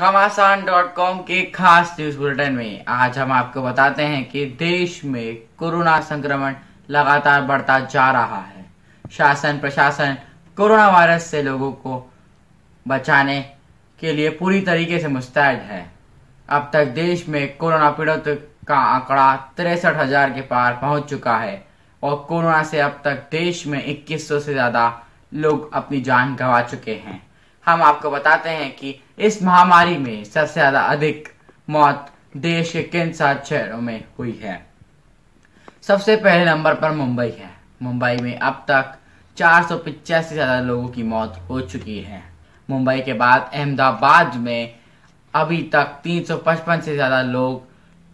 घमासान dot com के खास न्यूज बुलेटिन में आज हम आपको बताते हैं कि देश में कोरोना संक्रमण लगातार बढ़ता जा रहा है शासन प्रशासन कोरोना वायरस से लोगों को बचाने के लिए पूरी तरीके से मुस्तैद है अब तक देश में कोरोना पीड़ित का आंकड़ा तिरसठ हजार के पार पहुंच चुका है और कोरोना से अब तक देश में 2100 से ज्यादा लोग अपनी जान गंवा चुके हैं हम आपको बताते हैं कि इस महामारी में सबसे ज्यादा अधिक मौत देश के किन सात शहरों में हुई है सबसे पहले नंबर पर मुंबई है मुंबई में अब तक चार सौ से ज्यादा लोगों की मौत हो चुकी है मुंबई के बाद अहमदाबाद में अभी तक 355 से ज्यादा लोग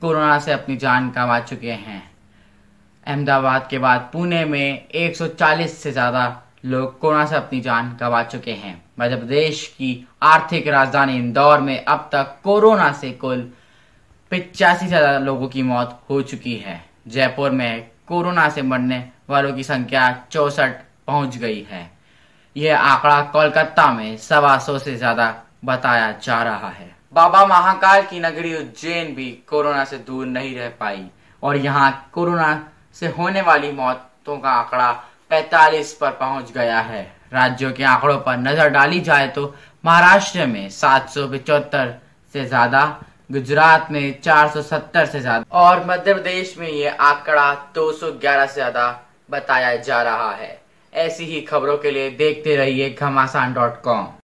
कोरोना से अपनी जान गंवा चुके हैं अहमदाबाद के बाद पुणे में 140 से ज्यादा लोग कोरोना से अपनी जान गंवा चुके हैं मध्य प्रदेश की आर्थिक राजधानी इंदौर में अब तक कोरोना से कुल पिचासी से ज्यादा लोगों की मौत हो चुकी है जयपुर में कोरोना से मरने वालों की संख्या चौसठ पहुंच गई है यह आंकड़ा कोलकाता में सवा सौ से ज्यादा बताया जा रहा है बाबा महाकाल की नगरी उज्जैन भी कोरोना से दूर नहीं रह पाई और यहाँ कोरोना से होने वाली मौतों का आंकड़ा 45 पर पहुंच गया है राज्यों के आंकड़ों पर नजर डाली जाए तो महाराष्ट्र में सात से ज्यादा गुजरात में 470 से ज्यादा और मध्य प्रदेश में ये आंकड़ा 211 से ज्यादा बताया जा रहा है ऐसी ही खबरों के लिए देखते रहिए घमासान डॉट कॉम